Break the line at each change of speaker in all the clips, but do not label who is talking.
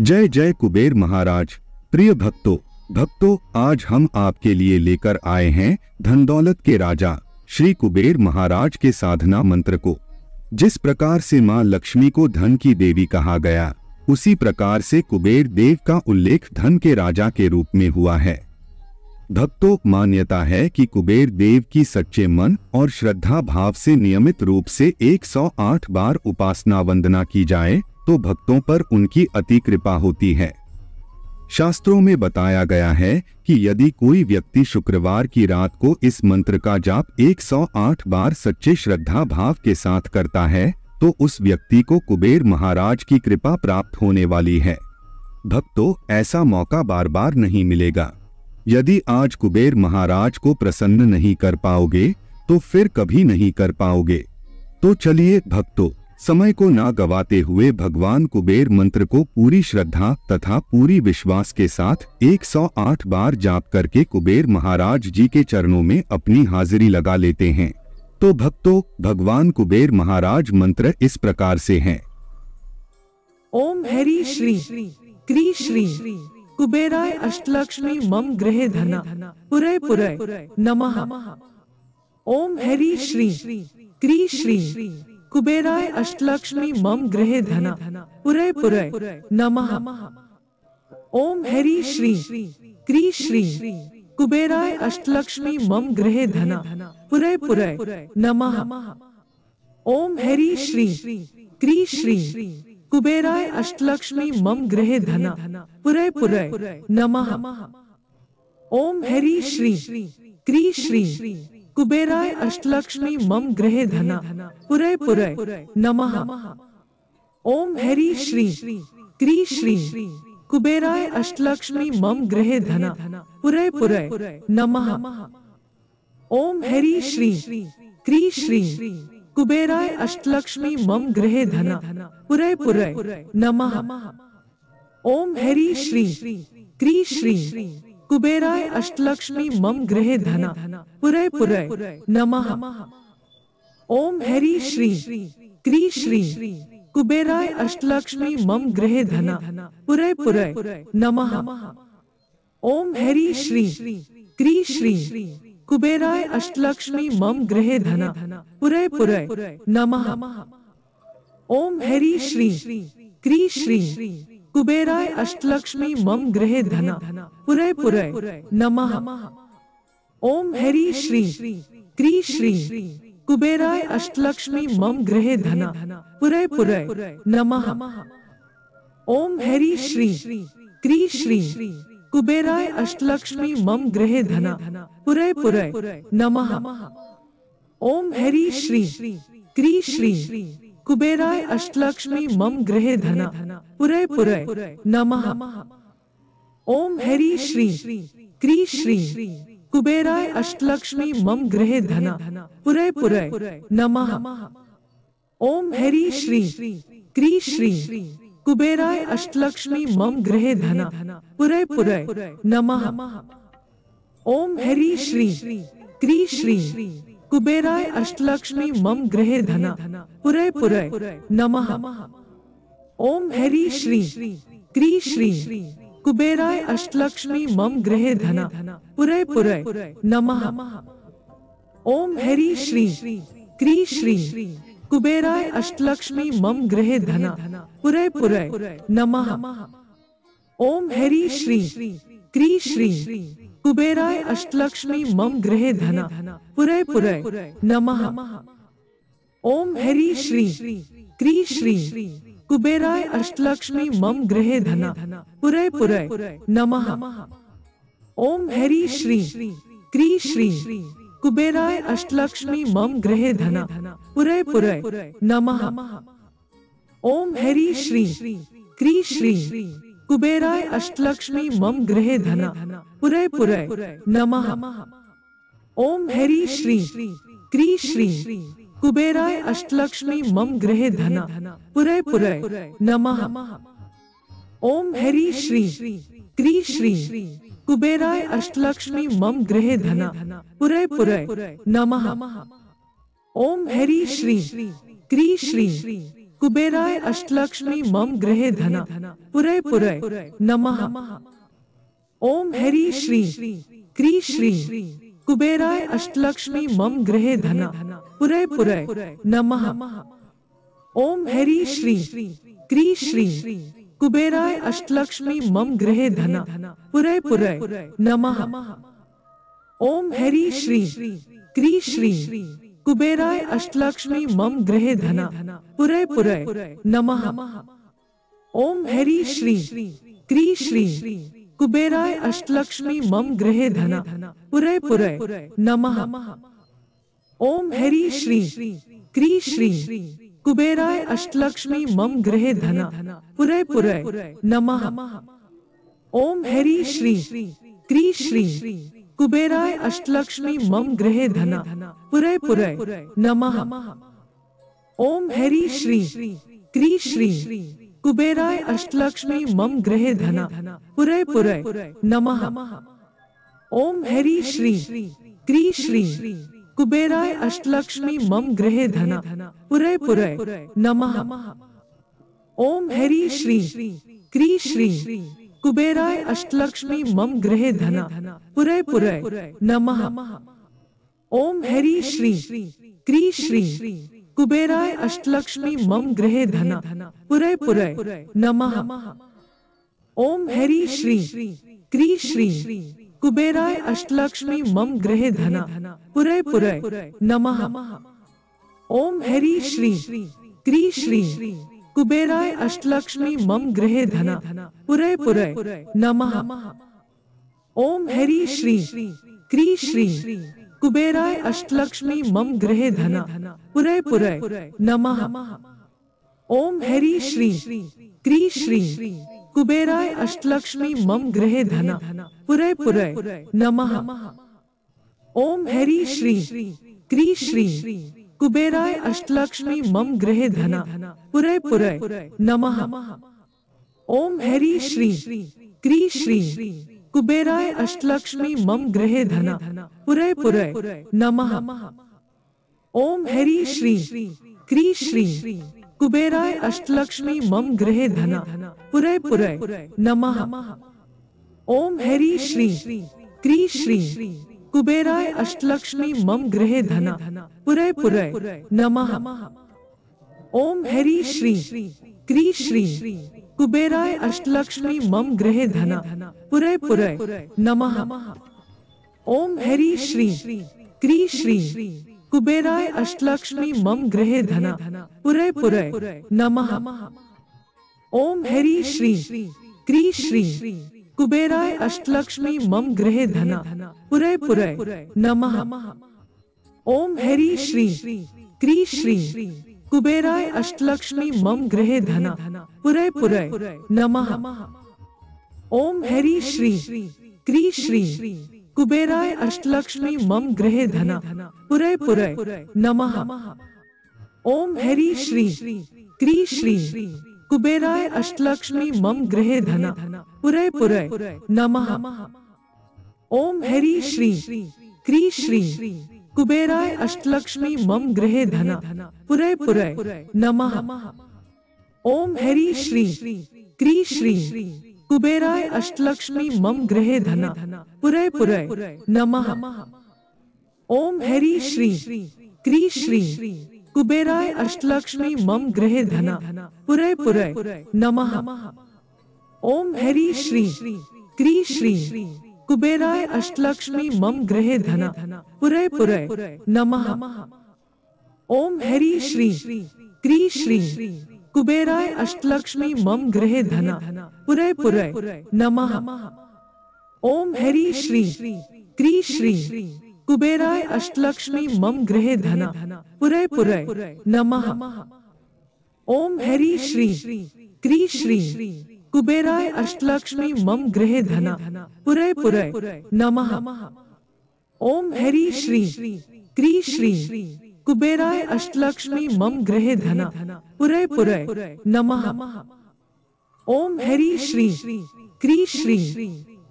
जय जय कुबेर महाराज प्रिय भक्तों भक्तों आज हम आपके लिए लेकर आए हैं धन दौलत के राजा श्री कुबेर महाराज के साधना मंत्र को जिस प्रकार से माँ लक्ष्मी को धन की देवी कहा गया उसी प्रकार से कुबेर देव का उल्लेख धन के राजा के रूप में हुआ है भक्तों मान्यता है कि कुबेर देव की सच्चे मन और श्रद्धा भाव से नियमित रूप से 108 बार उपासना वंदना की जाए तो भक्तों पर उनकी अति कृपा होती है शास्त्रों में बताया गया है कि यदि कोई व्यक्ति शुक्रवार की रात को इस मंत्र का जाप 108 बार सच्चे श्रद्धा भाव के साथ करता है तो उस व्यक्ति को कुबेर महाराज की कृपा प्राप्त होने वाली है भक्तों ऐसा मौका बार बार नहीं मिलेगा यदि आज कुबेर महाराज को प्रसन्न नहीं कर पाओगे तो फिर कभी नहीं कर पाओगे तो चलिए भक्तों समय को ना गवाते हुए भगवान कुबेर मंत्र को पूरी श्रद्धा तथा पूरी विश्वास के साथ 108 बार जाप करके कुबेर महाराज जी के चरणों में अपनी हाजिरी लगा लेते हैं तो भक्तों भगवान कुबेर महाराज मंत्र इस प्रकार से हैं
ओम हरि श्री क्री श्री कुबेराय अष्टलक्ष्मी मम गृह धना पुरे पुरे नमः ओम हरि श्री क्री श्री कुबेराय अष्टलक्ष्मी मम गृह धना पुरय पुरय नमः ओम हरि श्री क्री श्री कुबेराय अष्टलक्ष्मी मम गृह धना पुरय पुरय नमः ओम हरि श्री क्री श्री कुबेराय अष्टलक्ष्मी मम गृह धना पुरय पुरय नमः ओम हरि श्री क्री श्री कुबेराय अष्टलक्ष्मी मम गृह धना पुरय पुरय नमः ओम हरि श्री क्री श्री कुबेराय अष्टलक्ष्मी मम गृह धना पुरय पुरय नमः ओम हरि श्री क्री श्री कुबेराय अष्टलक्ष्मी मम ग्रहे धना पुरय पुरय नमः ओम हरि श्री क्री श्री कुबेराय अष्टलक्ष्मी मम गृह धना पुरय पुरय नमः ओम हरि श्री क्री श्री कुबेराय अष्टलक्ष्मी मम गृह धना पुरय पुरय नमः ओम हरि श्री क्री श्री कुबेराय अष्टलक्ष्मी मम गृह धना पुरय पुरय नमः ओम हरि श्री क्री श्री कुबेराय अष्टलक्ष्मी मम गृह धना पुरय पुरय नमः ओम हरि श्री क्री श्री कुबेराय अष्टलक्ष्मी मम गृह धना पुरय पुरय नमः ओम हरि श्री क्री श्री कुबेराय अष्टलक्ष्मी मम गृह धना पुरय पुरय नमः ओम हरि श्री क्री श्री कुबेराय अष्टलक्ष्मी मम गृह धना पुरय पुरय नमः ओम हरि श्री क्री श्री कुबेराय अष्टलक्ष्मी मम गृह धना पुरय पुरय नमः ओम हरि श्री क्री श्री कुबेराय अष्टलक्ष्मी मम गृह धना पुरय पुरय नमः ओम हरि श्री क्री श्री कुबेराय अष्टलक्ष्मी मम गृह धना पुरय पुरय नमः ओम हरि श्री क्री श्री कुबेराय अष्टलक्ष्मी मम गृह धना पुरय पुरय नमः ओम हरि श्री क्री श्री कुबेराय अष्टलक्ष्मी मम गृह धना पुरय पुरय नमः ओम हरि श्री क्री श्री कुबेराय अष्टलक्ष्मी मम गृह धना पुरय पुरय नमः ओम हरि श्री क्री श्री कुबेराय अष्टलक्ष्मी मम गृह धना पुरय पुरय नमः ओम हरि श्री क्री श्री कुबेराय अष्टलक्ष्मी मम गृह धना पुरय पुरय नमः ओम हरि श्री क्री श्री कुबेराय अष्टलक्ष्मी मम गृह धना पुरय पुरय नमः ओम हरी श्री क्री श्री कुबेराय अष्टलक्ष्मी मम गृह धना पुरय पुरय नमः ओम हरी श्री
क्री श्री
कुबेराय अष्टलक्ष्मी मम गृह धना पुरय पुरय नमः ओम हरी श्री क्री श्री कुबेराय अष्टलक्ष्मी मम गृह धना पुरय पुरय नमः ओम हरि श्री क्री श्री कुबेराय अष्टलक्ष्मी मम गृह धना पुरय पुरय नमः ओम हरि श्री क्री श्री कुबेराय अष्टलक्ष्मी मम गृह धना पुरय पुरय नमः ओम हरि श्री क्री श्री कुबेराय अष्टलक्ष्मी मम गृह धना पुरय पुरय नमः ओम हरि श्री क्री श्री कुबेराय अष्टलक्ष्मी मम गृह धना पुरय पुरय नमः ओम हरि श्री क्री श्री कुबेराय अष्टलक्ष्मी मम गृह धना पुरय पुरय नमः ओम हरि श्री क्री श्री कुबेराय अष्टलक्ष्मी मम गृह धना पुरय पुरय नमः ओम हरि श्री क्री श्री कुबेराय अष्टलक्ष्मी मम गृह धना पुरय पुरय नमः ओम हरि श्री क्री श्री कुबेराय अष्टलक्ष्मी मम गृह धना पुरय पुरय नमः ओम हरि श्री क्री श्री कुबेराय अष्टलक्ष्मी मम गृह धना पुरय पुरय नमः ओम हरि श्री क्री श्री कुबेराय अष्टलक्ष्मी मम गृह धना पुरय पुरय नमः ओम हरि श्री क्री श्री कुबेराय अष्टलक्ष्मी मम गृह धना पुरय पुरय नमः ओम हरि श्री क्री श्री कुबेराय अष्टलक्ष्मी मम गृह धना पुरय पुरय नमः ओम हरि श्री क्री श्री कुबेराय अष्टलक्ष्मी मम गृह धना पुरय पुरय नमः ओम हरि श्री क्री श्री कुबेराय अष्टलक्ष्मी मम गृह धना
पुरय पुरय नमः
ओम हरि श्री क्री श्री कुबेराय अष्टलक्ष्मी मम गृह धना पुरय पुरय नमः ओम हरि श्री क्री श्री कुबेराय अष्टलक्ष्मी मम गृह धना पुरय पुरय नमः ओम हरि श्री क्री श्री कुबेराय अष्टलक्ष्मी मम गृह धना पुरय पुरय नमः ओम हरि श्री क्री श्री कुबेराय अष्टलक्ष्मी मम गृह धना पुरय पुरय नमः ओम हरि श्री क्री श्री कुबेराय अष्टलक्ष्मी मम गृह धना पुरय पुरय नमः ओम हरि श्री क्री श्री कुबेराय अष्टलक्ष्मी मम गृह धना पुरय पुरय नमः ओम हरि श्री क्री श्री कुबेराय अष्टलक्ष्मी मम गृह धना पुरय पुरय नमः ओम हरि श्री क्री श्री कुबेराय अष्टलक्ष्मी मम गृह धना पुरय पुरय नमः ओम हरि श्री क्री श्री कुबेराय अष्टलक्ष्मी मम गृह धना पुरय पुरय नमः ओम हरि श्री क्री श्री कुबेराय अष्टलक्ष्मी मम गृह धना पुरय पुरय नमः ओम हरि श्री क्री श्री कुबेराय अष्टलक्ष्मी मम गृह धना पुरय पुरय नमः ओम हरि श्री क्री श्री कुबेराय अष्टलक्ष्मी मम गृह धना पुरय पुरय नमः ओम हरि श्री क्री श्री कुबेराय अष्टलक्ष्मी मम गृह धना पुरे पुरे नमः ओम हरि श्री क्री श्री कुबेराय अष्टलक्ष्मी मम गृह धना पुरय पुरय नमः ओम हरि श्री क्री श्री कुबेराय अष्टलक्ष्मी मम गृह धना पुरय पुरय नमः ओम हरि श्री क्री श्री कुबेराय अष्टलक्ष्मी मम गृह धना पुरय पुरय नमः ओम हरि श्री क्री श्री कुबेराय अष्टलक्ष्मी मम गृह धना पुरय पुरय नमः ओम हरि श्री क्री श्री कुबेराय अष्टलक्ष्मी मम गृह धना
पुरय पुरय नमः
ओम हरि श्री क्री श्री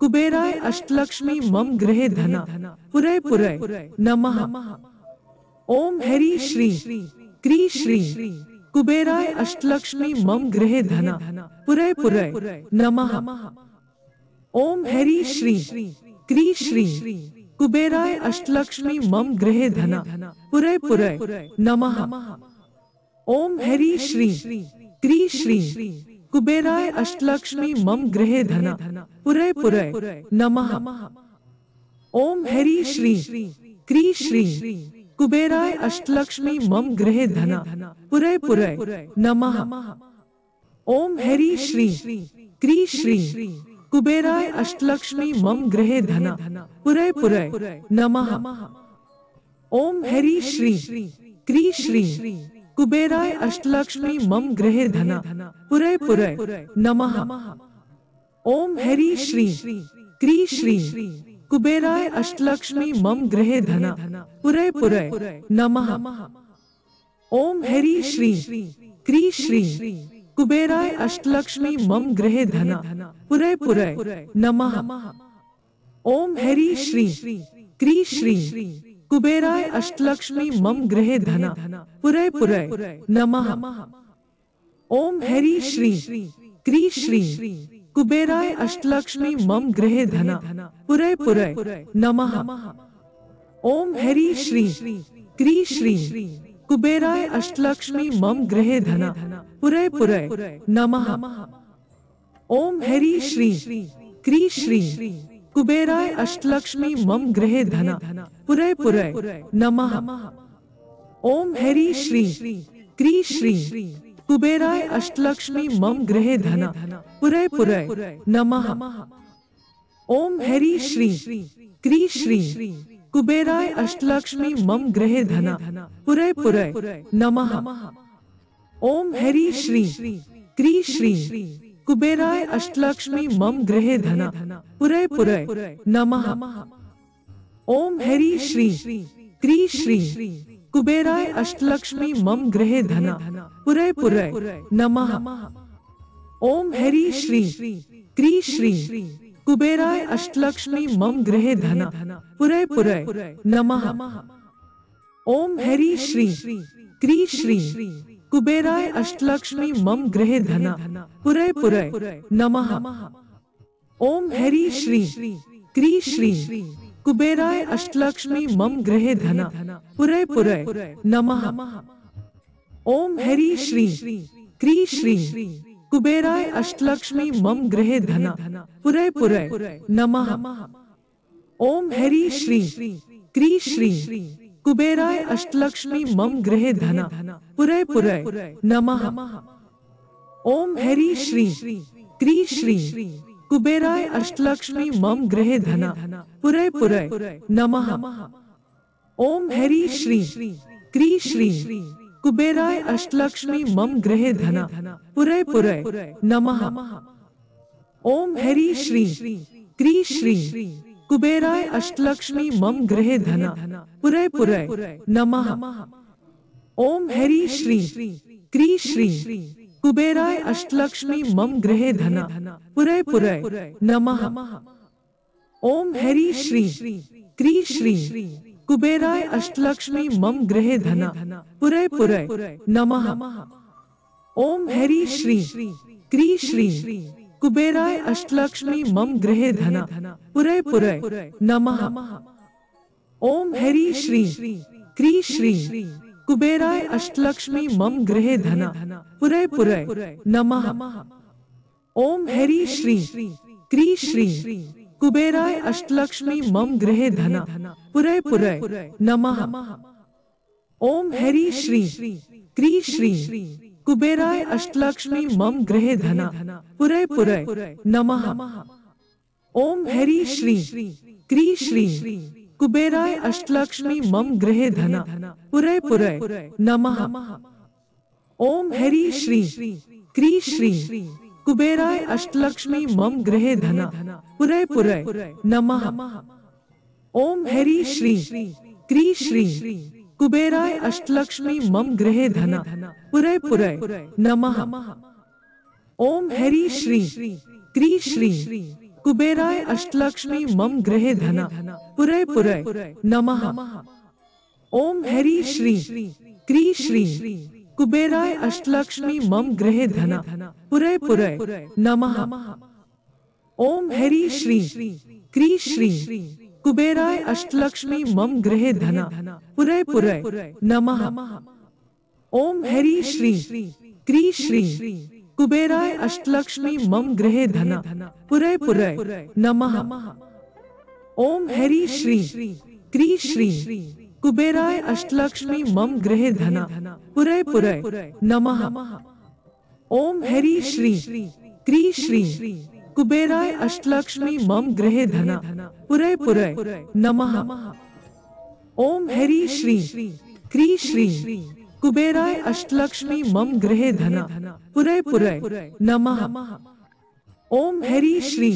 कुबेराय अष्टलक्ष्मी मम गृह धना पुरय पुरय नमः ओम हरि श्री क्री श्री कुबेराय अष्टलक्ष्मी मम गृह धना पुरय पुरय नमः ओम हरि श्री क्री श्री कुबेराय अष्टलक्ष्मी मम गृह धना पुरय पुरय नमः ओम हरि श्री क्री श्री कुबेराय अष्टलक्ष्मी मम गृह धना पुरय पुरय नमः ओम हरि श्री क्री श्री कुबेराय अष्टलक्ष्मी मम गृह धना पुरय पुरय नमः ओम हरि श्री क्री श्री कुबेराय अष्टलक्ष्मी मम गृह धना पुरय पुरय नमः ओम हरि श्री क्री श्री कुबेराय अष्टलक्ष्मी मम गृह धना पुरय पुरय नमः ओम हरि श्री क्री श्री कुबेराय अष्टलक्ष्मी मम गृह धना पुरय पुरय नमः ओम हरि श्री क्री श्री कुबेराय अष्टलक्ष्मी मम गृह धना
पुरय पुरय नमः
ओम हरि श्री क्री श्री कुबेराय अष्टलक्ष्मी मम गृह धना
पुरय पुरय नमः
ओम हरि श्री क्री श्री कुबेराय अष्टलक्ष्मी मम गृह धना पुरय पुरय नमः ओम हरि श्री क्री श्री कुबेराय अष्टलक्ष्मी मम गृह धना पुरय पुरय नमः ओम हरि श्री क्री श्री कुबेराय अष्टलक्ष्मी मम गृह धना
पुरय पुरय नमः
ओम हरि श्री क्री श्री कुबेराय अष्टलक्ष्मी मम गृह धना
पुरय पुरय नमः
ओम हरि श्री क्री श्री कुबेराय अष्टलक्ष्मी मम गृह धना पुरय पुरय नमः ओम हरि श्री क्री श्री कुबेराय अष्टलक्ष्मी मम गृह धना पुरय पुरय नमः ओम हरि श्री क्री श्री कुबेराय अष्टलक्ष्मी मम गृह धना पुरय पुरय नमः ओम हरि श्री क्री श्री कुबेराय अष्टलक्ष्मी मम गृह धना पुरय पुरय नमः ओम हरि श्री क्री श्री कुबेराय अष्टलक्ष्मी मम गृह धना पुरय पुरय नमः ओम हरि श्री क्री श्री कुबेराय अष्टलक्ष्मी मम गृह धना पुरय पुरय नमः ओम हरि श्री क्री श्री कुबेराय अष्टलक्ष्मी मम गृह धना
पुरय पुरय नमः
ओम हरि श्री क्री श्री कुबेराय अष्टलक्ष्मी मम गृह धना पुरय पुरय नमः ओम हरि श्री क्री श्री कुबेराय अष्टलक्ष्मी मम गृह धना पुरय पुरय नमः ओम हरि श्री क्री श्री कुबेराय अष्टलक्ष्मी मम गृह धना पुरय पुरय नमः ओम हरि श्री क्री श्री कुबेराय अष्टलक्ष्मी मम गृह धना पुरय पुरय नमः ओम हरि श्री क्री श्री कुबेराय अष्टलक्ष्मी मम गृह धना पुरय पुरय नमः ओम हरि श्री क्री श्री कुबेराय अष्टलक्ष्मी मम गृह धना पुरय पुरय नमः ओम हरि श्री क्री श्री कुबेराय अष्टलक्ष्मी मम गृह धना पुरय पुरय नमः ओम हरि श्री क्री श्री कुबेराय अष्टलक्ष्मी मम गृह धना पुरय पुरय नमः ओम हरि श्री क्री श्री कुबेराय अष्टलक्ष्मी मम गृह धना पुरय पुरय नमः ओम हरि श्री क्री श्री कुबेराय अष्टलक्ष्मी मम गृह धना पुरय पुरय नमः ओम हरि श्री क्री श्री कुबेराय अष्टलक्ष्मी मम गृह धना पुरय पुरय नमः ओम हरि श्री क्री श्री कुबेराय अष्टलक्ष्मी मम गृह धना पुरय पुरय नमः ओम हरि श्री क्री श्री कुबेराय अष्टलक्ष्मी मम गृह धना पुरय पुरय नमः ओम हरि श्री क्री श्री कुबेराय अष्टलक्ष्मी मम गृह धना पुरय पुरय नमः ओम हरि श्री क्री श्री कुबेराय अष्टलक्ष्मी मम गृह धना पुरय पुरय नमः ओम हरि श्री क्री श्री कुबेराय अष्टलक्ष्मी मम गृह धना पुरय पुरय नमः ओम हरि श्री क्री श्री कुबेराय अष्टलक्ष्मी मम गृह धना पुरय पुरय नमः ओम हरि श्री क्री श्री कुबेराय अष्टलक्ष्मी मम गृह धना पुरय पुरय नमः ओम हरि श्री क्री श्री कुबेराय अष्टलक्ष्मी मम गृह धना पुरय पुरय नमः ओम हरि श्री क्री श्री कुबेराय अष्टलक्ष्मी मम गृह धना पुरय पुरय नमः ओम हरि श्री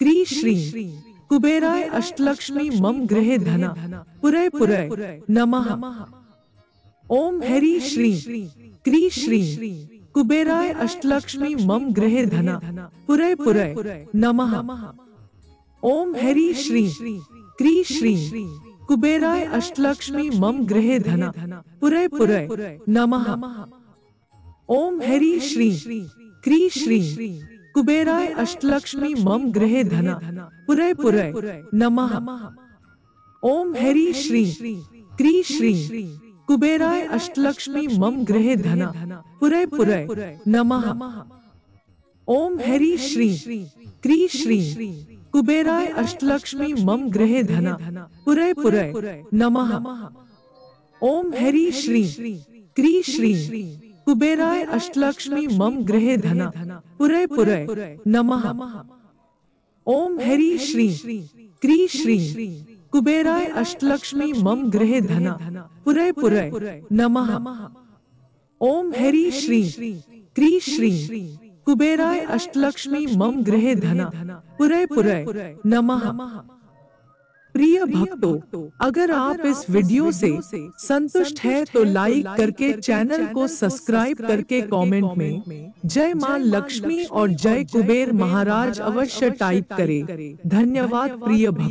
क्री श्री कुबेराय अष्टलक्ष्मी मम गृह धना पुरय पुरय नमः ओम हरि श्री क्री श्री कुबेराय अष्टलक्ष्मी मम गृह धना पुरय पुरय नमः ओम हरि श्री क्री श्री कुबेराय अष्टलक्ष्मी मम गृह धना पुरय पुरय नमः ओम हरि श्री क्री श्री कुबेराय अष्टलक्ष्मी मम गृह धना पुरय पुरय नमः ओम हरि श्री क्री श्री कुबेराय अष्टलक्ष्मी मम गृह धना पुरय पुरय नमः ओम हरि श्री क्री श्री कुबेराय अष्टलक्ष्मी मम गृह धना पुरय पुरय नमः ओम हरि श्री क्री श्री कुबेराय अष्टलक्ष्मी मम गृह धना पुरय पुरय नमः ओम हरि श्री क्री श्री कुबेराय अष्टलक्ष्मी मम गृह धना पुरय पुरय नमः ओम हरि श्री क्री श्री कुबेराय अष्टलक्ष्मी मम गृह धना पुरय पुरय नमः प्रिय भक्तों अगर आप इस वीडियो से संतुष्ट है तो लाइक तो करके चैनल को सब्सक्राइब करके कमेंट में जय मां लक्ष्मी और जय कुबेर महाराज अवश्य टाइप करें धन्यवाद प्रिय भक्त